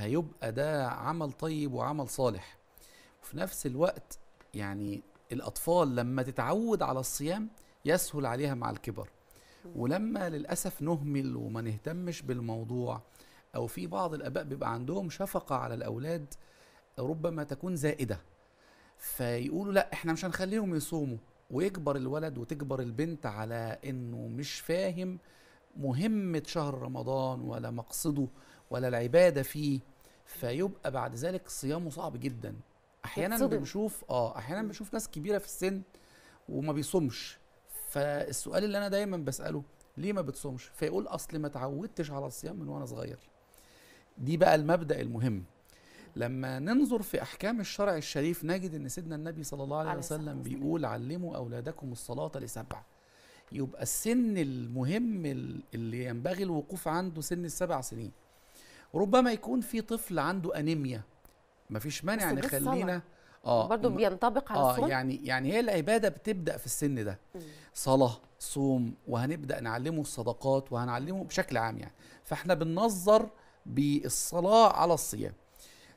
هيبقى ده عمل طيب وعمل صالح وفي نفس الوقت يعني الأطفال لما تتعود على الصيام يسهل عليها مع الكبر ولما للأسف نهمل وما نهتمش بالموضوع أو في بعض الآباء بيبقى عندهم شفقة على الأولاد ربما تكون زائدة فيقولوا لا احنا مش هنخليهم يصوموا ويكبر الولد وتكبر البنت على انه مش فاهم مهمة شهر رمضان ولا مقصده ولا العباده فيه فيبقى بعد ذلك صيامه صعب جدا احيانا بنشوف اه احيانا بنشوف ناس كبيره في السن وما بيصومش فالسؤال اللي انا دايما بساله ليه ما بتصومش فيقول اصل ما اتعودتش على الصيام من وانا صغير دي بقى المبدا المهم لما ننظر في احكام الشرع الشريف نجد ان سيدنا النبي صلى الله عليه وسلم بيقول علموا اولادكم الصلاه لسبع يبقى السن المهم اللي ينبغي الوقوف عنده سن السبع سنين ربما يكون في طفل عنده انيميا مفيش مانع نخلينا اه برضه بينطبق على آه يعني يعني هي العباده بتبدا في السن ده مم. صلاه صوم وهنبدا نعلمه الصدقات وهنعلمه بشكل عام يعني فاحنا بننظر بالصلاه على الصيام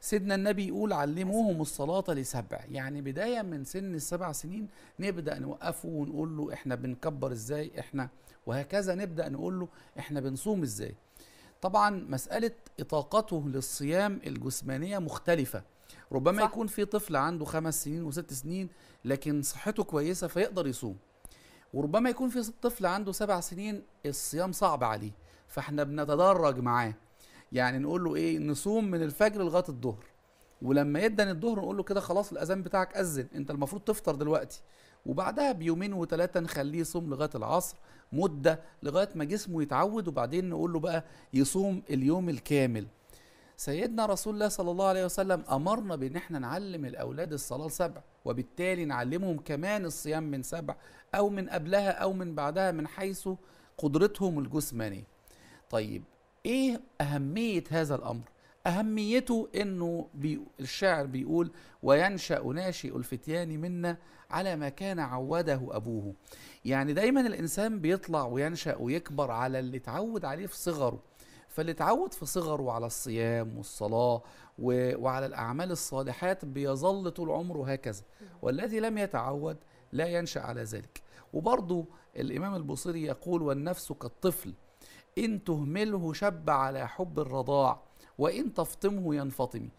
سيدنا النبي يقول علموهم الصلاة لسبع يعني بداية من سن السبع سنين نبدأ نوقفه ونقول له احنا بنكبر ازاي احنا وهكذا نبدأ نقول له احنا بنصوم ازاي طبعا مسألة إطاقته للصيام الجسمانية مختلفة ربما صح. يكون في طفل عنده خمس سنين وست سنين لكن صحته كويسة فيقدر يصوم وربما يكون في طفل عنده سبع سنين الصيام صعب عليه فاحنا بنتدرج معاه يعني نقول له ايه نصوم من الفجر لغايه الظهر ولما يدن الظهر نقول له كده خلاص الاذان بتاعك اذن انت المفروض تفطر دلوقتي وبعدها بيومين وثلاثه نخليه يصوم لغايه العصر مده لغايه ما جسمه يتعود وبعدين نقول له بقى يصوم اليوم الكامل سيدنا رسول الله صلى الله عليه وسلم امرنا بان احنا نعلم الاولاد الصلاه سبع وبالتالي نعلمهم كمان الصيام من سبع او من قبلها او من بعدها من حيث قدرتهم الجسمانيه طيب ايه اهميه هذا الامر أهميته أنه بي الشاعر بيقول وينشأ ناشئ الفتيان منا على ما كان عوده أبوه يعني دايما الإنسان بيطلع وينشأ ويكبر على اللي اتعود عليه في صغره فاللي اتعود في صغره على الصيام والصلاة و... وعلى الأعمال الصالحات بيظل طول عمره هكذا والذي لم يتعود لا ينشأ على ذلك وبرضه الإمام البوصيري يقول والنفس كالطفل إن تهمله شب على حب الرضاع وإن تفطمه ينفطم